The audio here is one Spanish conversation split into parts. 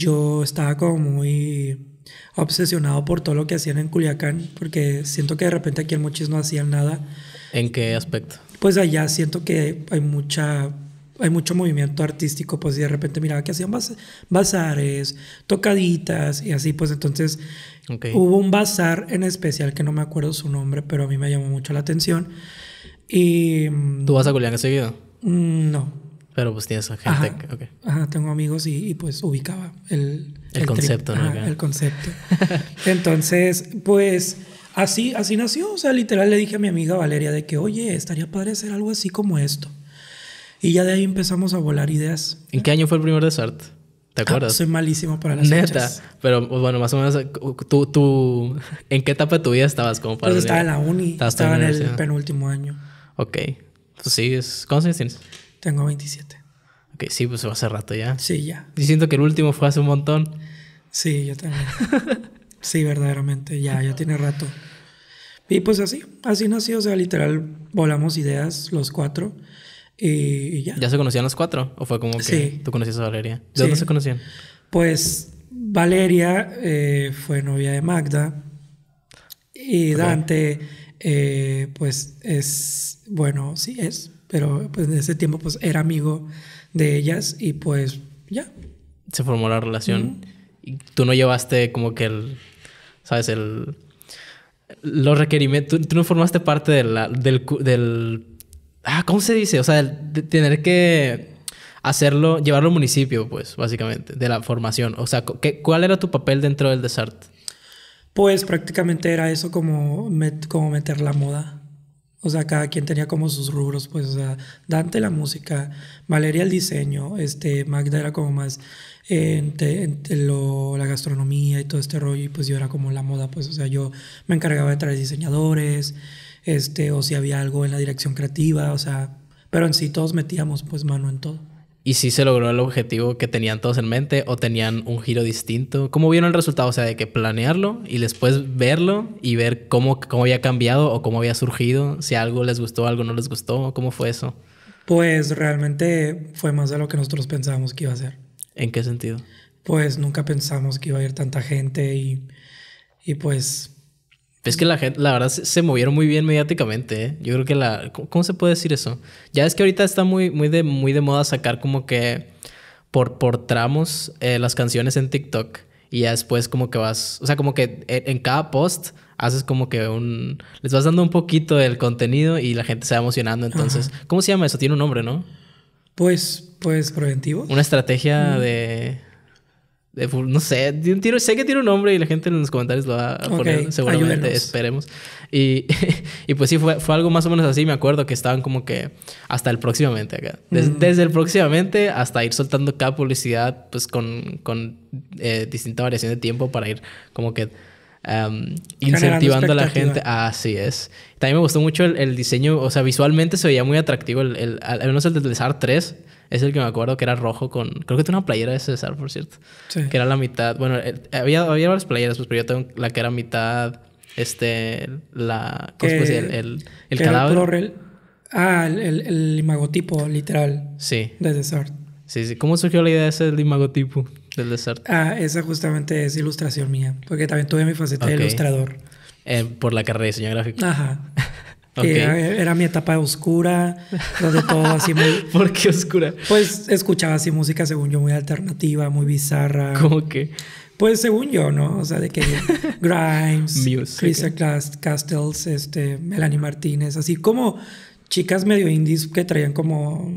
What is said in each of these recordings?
yo estaba como muy obsesionado por todo lo que hacían en Culiacán, porque siento que de repente aquí en Mochis no hacían nada. ¿En qué aspecto? Pues allá siento que hay mucha hay mucho movimiento artístico, pues y de repente miraba que hacían bazares, tocaditas y así, pues entonces hubo un bazar en especial que no me acuerdo su nombre, pero a mí me llamó mucho la atención. Y, ¿Tú vas a mm, Culiacán seguido? Mm, no, pero pues tienes gente. okay. tengo amigos y, pues ubicaba el, el, concepto, ¿no? el concepto. Entonces, pues así, así nació. O sea, literal le dije a mi amiga Valeria de que, oye, estaría padre hacer algo así como esto. Y ya de ahí empezamos a volar ideas. ¿En qué año fue el primer desert? ¿Te ah, acuerdas? soy malísimo para las Neta. Pero pues, bueno, más o menos, tú, tú, ¿en qué etapa de tu vida estabas como para? Pues estaba en la uni, estaba en el penúltimo año. Ok. Pues, sí, es... ¿cuántos tengo 27. Ok, sí, pues hace rato ya. Sí, ya. Y siento que el último fue hace un montón. Sí, yo también. sí, verdaderamente, ya, ya tiene rato. Y pues así, así nació, o sea, literal, volamos ideas los cuatro y ya. ¿Ya se conocían los cuatro? ¿O fue como que tú conocías a Valeria? ¿De dónde se conocían? Pues Valeria eh, fue novia de Magda y Dante eh, pues es, bueno, sí es, pero pues en ese tiempo pues era amigo de ellas y pues ya. Se formó la relación. Y tú no llevaste como que el, ¿sabes? El, los requerimientos, tú, no formaste parte de la, del, ah, ¿cómo se dice? O sea, tener que hacerlo, llevarlo al municipio, pues, básicamente, de la formación. O sea, ¿qué, ¿cuál era tu papel dentro del desert pues prácticamente era eso como, como meter la moda. O sea, cada quien tenía como sus rubros, pues, Dante la música, Valeria el diseño, este, Magda era como más la gastronomía y todo este rollo, y pues yo era como la moda, pues, o sea, yo me encargaba de traer diseñadores, este, o si había algo en la dirección creativa, o sea, pero en sí todos metíamos, pues, mano en todo y si se logró el objetivo que tenían todos en mente o tenían un giro distinto. ¿Cómo vieron el resultado? O sea, de que planearlo y después verlo y ver cómo, había cambiado o cómo había surgido, si algo les gustó, algo no les gustó, ¿cómo fue eso? Pues realmente fue más de lo que nosotros pensábamos que iba a ser. ¿En qué sentido? Pues nunca pensamos que iba a ir tanta gente y, y pues es que la gente, la verdad, se, movieron muy bien mediáticamente. ¿eh? Yo creo que la. ¿cómo, se puede decir eso? Ya es que ahorita está muy, muy, de, muy de moda sacar como que por, por tramos eh, las canciones en TikTok. Y ya después, como que vas. O sea, como que en, cada post haces como que un. Les vas dando un poquito del contenido y la gente se va emocionando. Entonces, ¿cómo se llama eso? Tiene un nombre, ¿no? Pues, pues preventivo. Una estrategia de no sé, tiene, sé que tiene un nombre y la gente en los comentarios lo va a poner, seguramente, esperemos. Y, y, pues sí, fue, fue, algo más o menos así. Me acuerdo que estaban como que hasta el próximamente acá. Mm. Desde el próximamente hasta ir soltando cada publicidad, pues con, con eh, distinta variación de tiempo para ir como que incentivando a la gente. Así es. También me gustó mucho el, diseño, o sea, visualmente se veía muy atractivo. El, al menos el de S.A.R.T. 3 es el que me acuerdo que era rojo con. Creo que tenía una playera de César, por cierto. Que era la mitad. Bueno, había, había varias playeras, pues, pero yo tengo la que era mitad. Este. La. El, el, el cadáver. Ah, el, imagotipo, literal. De desert Sí, sí. ¿Cómo surgió la idea de ese imagotipo? del desierto. Ah, esa justamente es ilustración mía, porque también tuve mi faceta de ilustrador. Eh, por la carrera de diseño gráfico. Ajá. Era, mi etapa oscura, de todo así muy... ¿Por qué oscura? Pues escuchaba así música, según yo, muy alternativa, muy bizarra. ¿Cómo que? Pues según yo, ¿no? O sea, de que Grimes, Crystal Castles, este, Melanie Martínez, así como chicas medio indies que traían como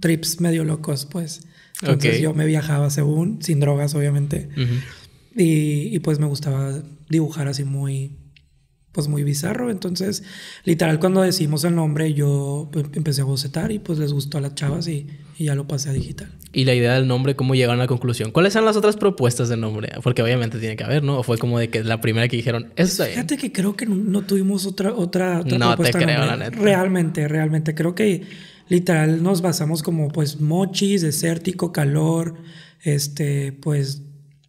trips medio locos, pues. Entonces yo me viajaba según, sin drogas obviamente. y, y, pues me gustaba dibujar así muy, pues muy bizarro. Entonces, literal, cuando decimos el nombre, yo pues, empecé a bocetar y pues les gustó a las chavas y y ya lo pasé a digital. Y la idea del nombre, ¿cómo llegaron a la conclusión? ¿Cuáles eran las otras propuestas de nombre? Porque obviamente tiene que haber, ¿no? ¿O fue como de que la primera que dijeron, eso Fíjate que creo que no, tuvimos otra, otra, otra no propuesta. No te creo, la neta. Realmente, realmente. Creo que literal nos basamos como, pues, mochis, desértico, calor, este, pues,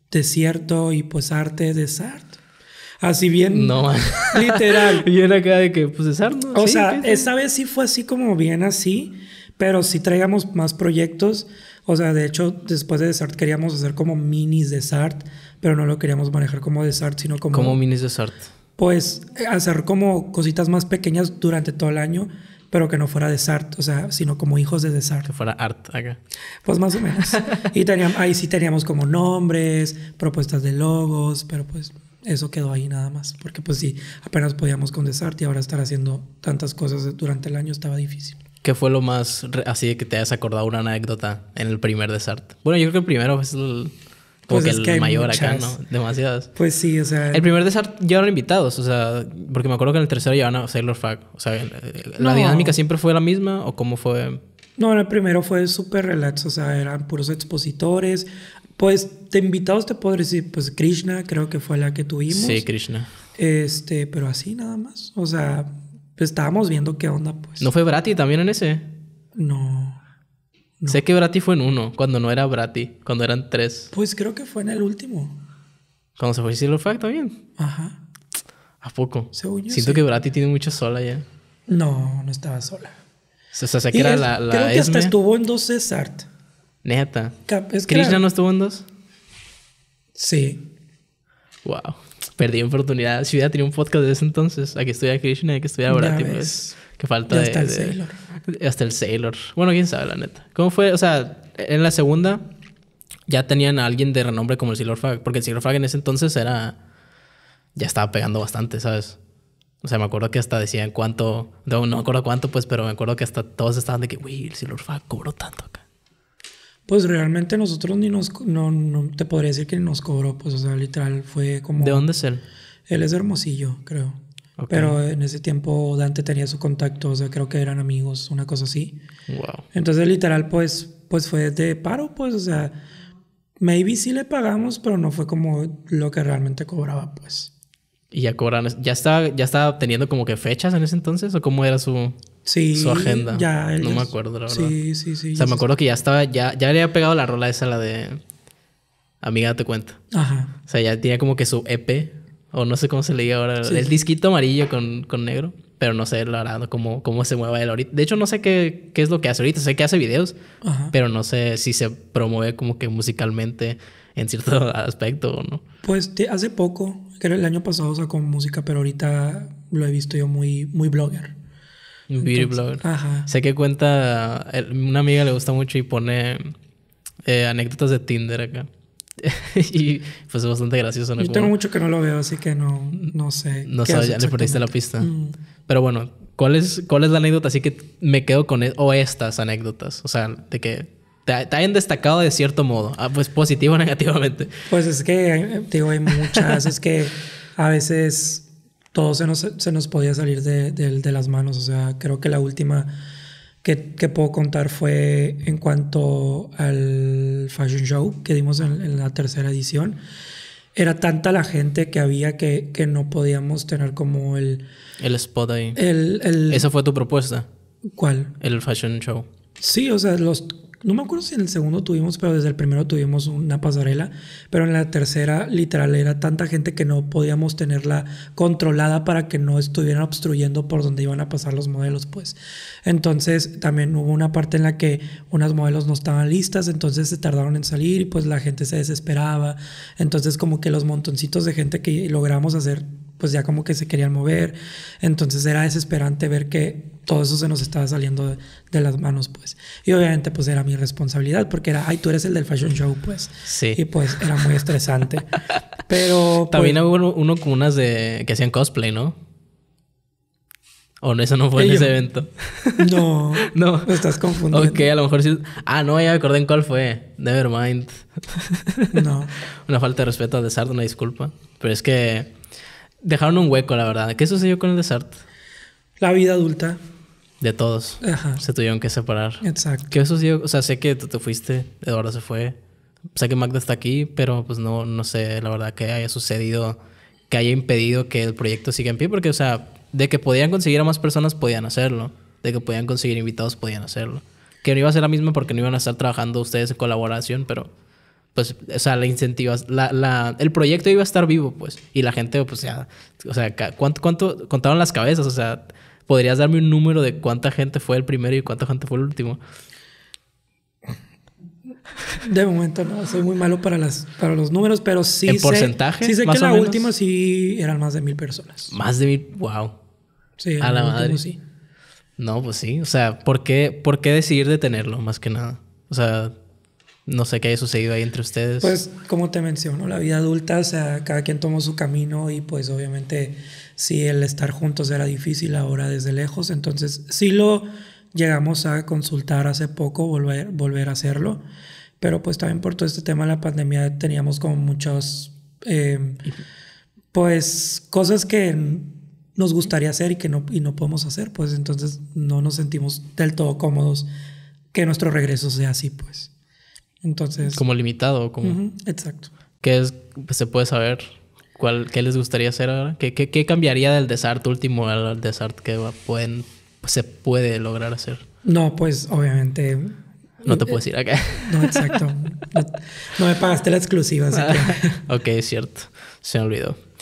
desierto y, pues, arte, Sartre. Así bien. No, literal. era acá de que, pues, Sartre ¿no? O sea, esta vez sí fue así como bien así pero si traíamos más proyectos. O sea, de hecho, después de Desart queríamos hacer como minis de pero no lo queríamos manejar como Desart, sino como. Como minis de Pues eh, hacer como cositas más pequeñas durante todo el año, pero que no fuera Desart, o sea, sino como hijos de Desart. Que fuera art acá. Pues más o menos. y teníamos, ahí sí teníamos como nombres, propuestas de logos, pero pues eso quedó ahí nada más, porque pues sí, apenas podíamos con Desart y ahora estar haciendo tantas cosas durante el año estaba difícil. ¿Qué fue lo más así de que te hayas acordado una anécdota en el primer desart? Bueno, yo creo que el primero es el, como pues que el mayor acá, ¿no? Demasiadas. Pues sí, o sea. El primer desert llevaron invitados, o sea, porque me acuerdo que en el tercero llevaron a Sailor Fag. O sea, ¿la dinámica siempre fue la misma o cómo fue? No, en el primero fue súper relax, o sea, eran puros expositores. Pues de invitados te puedo decir, pues Krishna creo que fue la que tuvimos. Sí, Krishna. Este, pero así nada más. O sea, pues estábamos viendo qué onda, pues. ¿No fue Brati también en ese? No. Sé que Brati fue en uno, cuando no era Brati, cuando eran tres. Pues creo que fue en el último. Cuando se fue Silver Fact también. Ajá. ¿A poco? Siento que Brati tiene mucha sola ya. No, no estaba sola. O sea, sé que era la, Creo que hasta estuvo en dos César. Neta. Krishna no estuvo en dos. Sí. Wow perdí oportunidad. Si hubiera tenido un podcast de ese entonces, aquí estoy Krishna y aquí estoy ahora, qué falta de, hasta el Sailor. Hasta el Sailor. Bueno, quién sabe, la neta. ¿Cómo fue? O sea, en la segunda ya tenían a alguien de renombre como el Sailor Fag, porque el Sailor Fag en ese entonces era. Ya estaba pegando bastante, ¿sabes? O sea, me acuerdo que hasta decían cuánto, no, me acuerdo cuánto, pues, pero me acuerdo que hasta todos estaban de que, güey, el Fag cobró tanto. Pues realmente nosotros ni nos... No, te podría decir que nos cobró, pues, o sea, literal fue como... ¿De dónde es él? Él es Hermosillo, creo. Pero en ese tiempo Dante tenía su contacto, o sea, creo que eran amigos, una cosa así. Wow. Entonces, literal, pues, pues fue de paro, pues, o sea, maybe sí le pagamos, pero no fue como lo que realmente cobraba, pues. ¿Y ya cobran? ¿Ya estaba, ya estaba teniendo como que fechas en ese entonces? ¿O cómo era su...? Sí. Su agenda. Ya, No me acuerdo, la verdad. Sí, sí, sí. O sea, me acuerdo que ya estaba, ya, ya le había pegado la rola esa, la de Amiga, date cuenta. Ajá. O sea, ya tenía como que su EP, o no sé cómo se le diga ahora, el disquito amarillo con, negro. Pero no sé, la verdad, cómo, se mueva él ahorita. De hecho, no sé qué, qué es lo que hace ahorita. Sé que hace videos, pero no sé si se promueve como que musicalmente en cierto aspecto o no. Pues hace poco, creo el año pasado sacó música, pero ahorita lo he visto yo muy, muy blogger. Beauty Blogger. Sé que cuenta, eh, una amiga le gusta mucho y pone eh, anécdotas de Tinder acá. y pues es bastante gracioso. Yo tengo mucho que no lo veo, así que no, no sé. No sé, ya le perdiste la pista. Pero bueno, ¿cuál es, ¿cuál es la anécdota? Así que me quedo con... E, o estas anécdotas. O sea, de que te, hayan destacado de cierto modo, ah, pues positivo o negativamente. Pues es que, digo, hay muchas, es que a veces todo se nos, podía salir de, las manos. O sea, creo que la última que, puedo contar fue en cuanto al fashion show que dimos en, la tercera edición. Era tanta la gente que había que, que no podíamos tener como el... El spot ahí. El, el, ¿Esa fue tu propuesta? ¿Cuál? El fashion show. Sí, o sea, los no me acuerdo si en el segundo tuvimos, pero desde el primero tuvimos una pasarela, pero en la tercera literal era tanta gente que no podíamos tenerla controlada para que no estuvieran obstruyendo por donde iban a pasar los modelos, pues. Entonces también hubo una parte en la que unas modelos no estaban listas, entonces se tardaron en salir y pues la gente se desesperaba. Entonces como que los montoncitos de gente que logramos hacer pues ya como que se querían mover. Entonces era desesperante ver que todo eso se nos estaba saliendo de, las manos, pues. Y obviamente, pues era mi responsabilidad, porque era, ay, tú eres el del fashion show, pues. Sí. Y pues era muy estresante. Pero. Pues También hubo uno con unas de que hacían cosplay, ¿no? O no, eso no fue en ese evento. No. no. estás confundiendo. Ok, a lo mejor sí. Ah, no, ya me acordé en cuál fue. Never mind. no. Una falta de respeto a Desardo, una disculpa. Pero es que dejaron un hueco, la verdad. ¿Qué sucedió con el desert? La vida adulta. De todos. Ajá. Se tuvieron que separar. Exacto. ¿Qué sucedió? O sea, sé que tú te fuiste, Eduardo se fue. Sé que Magda está aquí, pero pues no, no sé, la verdad, que haya sucedido, que haya impedido que el proyecto siga en pie, porque, o sea, de que podían conseguir a más personas, podían hacerlo. De que podían conseguir invitados, podían hacerlo. Que no iba a ser la misma porque no iban a estar trabajando ustedes en colaboración, pero pues, o sea, la incentivas, la, el proyecto iba a estar vivo, pues, y la gente, pues, ya, o sea, ¿cuánto, ¿cuánto contaron las cabezas? O sea, ¿podrías darme un número de cuánta gente fue el primero y cuánta gente fue el último? De momento no, soy muy malo para, las, para los números, pero sí. ¿En porcentaje? Sí, sé que la última sí eran más de mil personas. Más de mil, wow. Sí, a la madre. Sí. No, pues sí, o sea, ¿por qué, ¿por qué decidir detenerlo más que nada? O sea, no sé qué haya sucedido ahí entre ustedes. Pues como te menciono, la vida adulta, o sea, cada quien tomó su camino y pues obviamente sí el estar juntos era difícil ahora desde lejos, entonces sí lo llegamos a consultar hace poco, volver, volver a hacerlo, pero pues también por todo este tema de la pandemia teníamos como muchas em, pues cosas que nos gustaría hacer y que no, no podemos hacer, pues entonces no nos sentimos del todo cómodos que nuestro regreso sea así, pues. Entonces. Como limitado, como. exacto. ¿Qué es, se puede saber cuál, qué les gustaría hacer ahora? ¿Qué, qué, cambiaría del desart último al desart que pueden, se puede lograr hacer? No, pues obviamente. No te eh, puedes ir acá. No, exacto. No, me pagaste la exclusiva, así que. Ok, cierto. Se me olvidó.